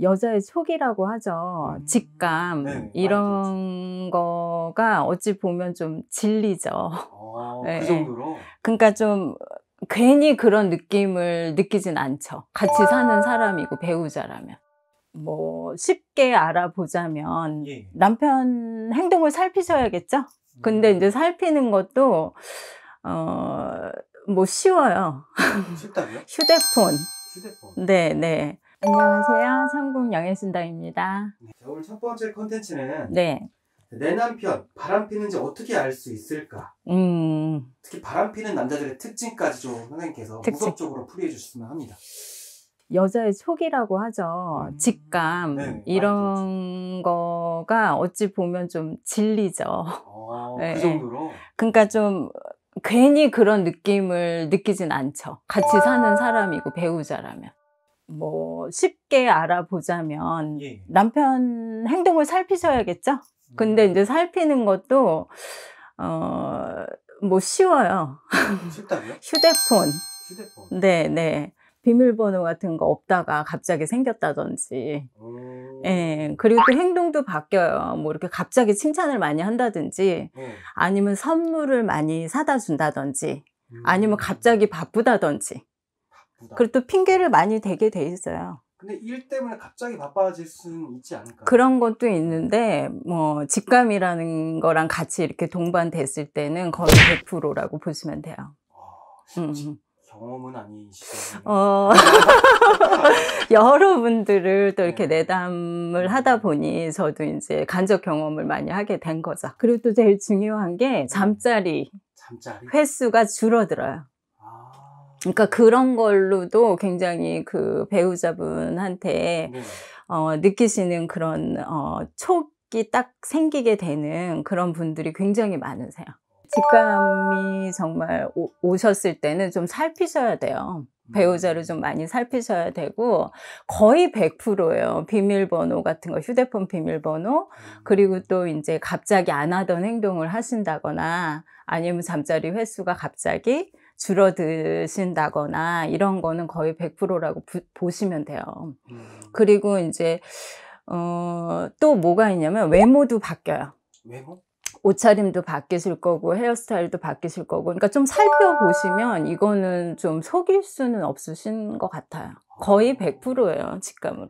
여자의 촉이라고 하죠. 음. 직감 네, 이런 그렇죠. 거가 어찌 보면 좀 질리죠. 아, 어, 네. 그 정도로. 그러니까 좀 괜히 그런 느낌을 느끼진 않죠. 같이 사는 사람이고 배우자라면. 뭐 쉽게 알아보자면 예. 남편 행동을 살피셔야겠죠. 근데 이제 음. 살피는 것도 어 뭐 쉬워요. 아, 쉽다고요? 휴대폰. 휴대폰. 네, 네. 안녕하세요. 성국 영예순다입니다 네, 자, 오늘 첫 번째 컨텐츠는 네. 내 남편 바람 피는지 어떻게 알 수 있을까? 음. 특히 바람 피는 남자들의 특징까지 좀 선생님께서 특징. 분석적으로 풀이해 주셨으면 합니다. 여자의 속이라고 하죠. 음. 직감 네, 이런 거가 어찌 보면 좀 진리죠. 아, 네. 그 정도로. 그러니까 좀 괜히 그런 느낌을 느끼진 않죠. 같이 사는 사람이고 배우자라면. 뭐 쉽게 알아보자면 예. 남편 행동을 살피셔야겠죠. 근데 음. 이제 살피는 것도 어뭐 쉬워요. 쉽다고요? 휴대폰. 휴대폰. 네, 네. 비밀번호 같은 거 없다가 갑자기 생겼다든지. 오... 어. 예. 그리고 또 행동도 바뀌어요. 뭐 이렇게 갑자기 칭찬을 많이 한다든지 어. 아니면 선물을 많이 사다 준다든지 음. 아니면 갑자기 바쁘다든지. 그리고 또 핑계를 많이 대게 돼 있어요. 근데 일 때문에 갑자기 바빠질 수는 있지 않을까? 그런 것도 있는데 뭐 직감이라는 거랑 같이 이렇게 동반됐을 때는 거의 100%라고 보시면 돼요. 아, 음. 경험은 아니시죠? 어, 여러분들을 또 이렇게 네. 내담을 음. 하다 보니 저도 이제 간접 경험을 많이 하게 된 거죠. 그리고 또 제일 중요한 게 잠자리, 잠자리? 횟수가 줄어들어요. 그러니까 그런 걸로도 굉장히 그 배우자분한테 네. 어, 느끼시는 그런 어, 촉이 딱 생기게 되는 그런 분들이 굉장히 많으세요. 직감이 정말 오, 오셨을 때는 좀 살피셔야 돼요. 배우자를 좀 많이 음. 살피셔야 되고 거의 100%예요. 비밀번호 같은 거 휴대폰 비밀번호 그리고 음. 또 이제 갑자기 안 하던 행동을 하신다거나 아니면 잠자리 횟수가 갑자기 줄어드신다거나 이런 거는 거의 100%라고 부, 보시면 돼요. 음. 그리고 이제 어, 또 뭐가 있냐면 외모도 바뀌어요. 외모? 옷차림도 바뀌실 거고 헤어스타일도 바뀌실 거고 그러니까 좀 살펴보시면 이거는 좀 속일 수는 없으신 것 같아요. 거의 100%예요, 아. 직감으로.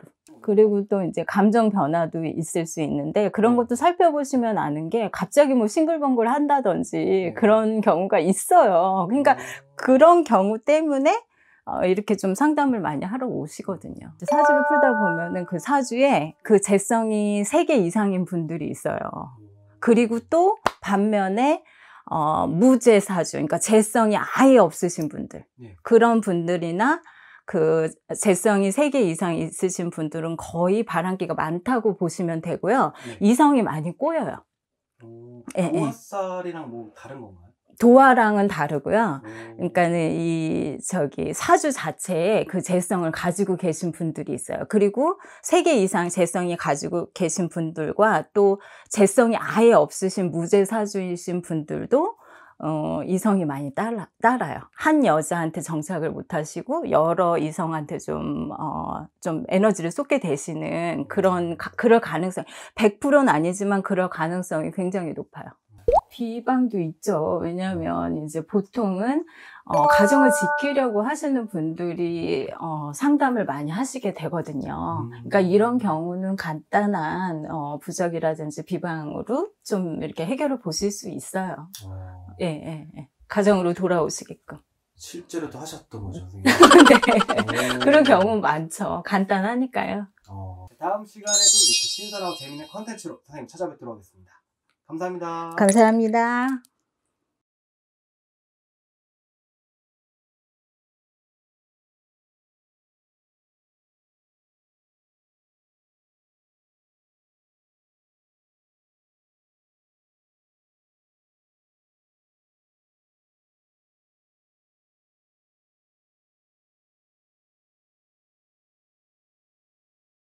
그리고 또 이제 감정 변화도 있을 수 있는데 그런 네. 것도 살펴보시면 아는 게 갑자기 뭐 싱글벙글 한다든지 네. 그런 경우가 있어요. 그러니까 네. 그런 경우 때문에 어, 이렇게 좀 상담을 많이 하러 오시거든요. 사주를 풀다 보면은 그 사주에 그 재성이 3개 이상인 분들이 있어요. 그리고 또 반면에 어, 무제 사주, 그러니까 재성이 아예 없으신 분들. 그런 분들이나 그 재성이 3개 이상 있으신 분들은 거의 바람기가 많다고 보시면 되고요. 네. 이성이 많이 꼬여요. 도화살이랑 어, 예, 예. 뭐 다른 건가요? 도화랑은 다르고요. 어. 그러니까는 이 저기 사주 자체에 그 재성을 가지고 계신 분들이 있어요. 그리고 세 개 이상 재성이 가지고 계신 분들과 또 재성이 아예 없으신 무재 사주이신 분들도 어, 이성이 많이 따라, 따라요. 한 여자한테 정착을 못 하시고 여러 이성한테 좀, 어, 좀 에너지를 쏟게 되시는 그런, 네. 가, 그럴 가능성, 100%는 아니지만 그럴 가능성이 굉장히 높아요. 비방도 있죠. 왜냐하면 네. 이제 보통은 어, 가정을 지키려고 하시는 분들이 어, 상담을 많이 하시게 되거든요. 그러니까 음. 이런 경우는 간단한 어, 부적이라든지 비방으로 좀 이렇게 해결을 보실 수 있어요. 어. 예, 예, 예. 가정으로 돌아오시게끔. 실제로 도 하셨던 거죠, 선생님. 네. 그런 경우 많죠. 간단하니까요. 어. 다음 시간에도 이렇게 신선하고 재밌는 컨텐츠로 선생님 찾아뵙도록 하겠습니다. 감사합니다. 감사합니다.